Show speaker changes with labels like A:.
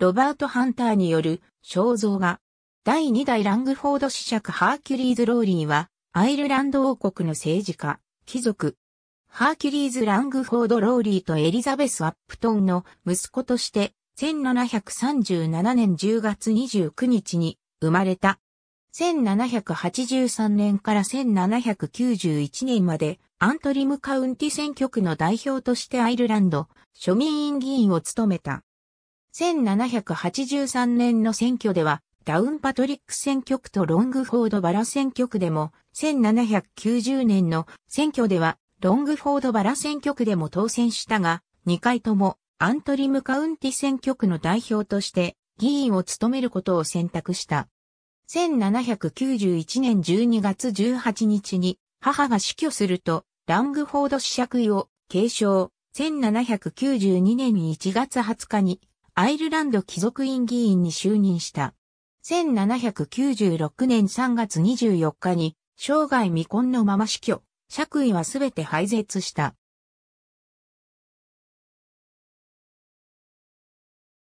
A: ロ
B: バート・ハンターによる肖像画。第2代ラングフォード子爵ハーキュリーズ・ローリーは、アイルランド王国の政治家、貴族。ハーキュリーズ・ラングフォード・ローリーとエリザベス・アップトンの息子として、1737年10月29日に生まれた。1783年から1791年までアントリムカウンティ選挙区の代表としてアイルランド庶民院議員を務めた。1783年の選挙では、ダウンパトリック選挙区とロングフォードバラ選挙区でも、1790年の選挙では、ロングフォードバラ選挙区でも当選したが、2回ともアントリムカウンティ選挙区の代表として議員を務めることを選択した。1791年12月18日に母が死去すると、ラングフォード死者位を継承。1792年1月20日にアイルランド貴族院議員に就任した。1796年3月24日に、生涯未婚のまま死去、爵位はすべて廃絶した。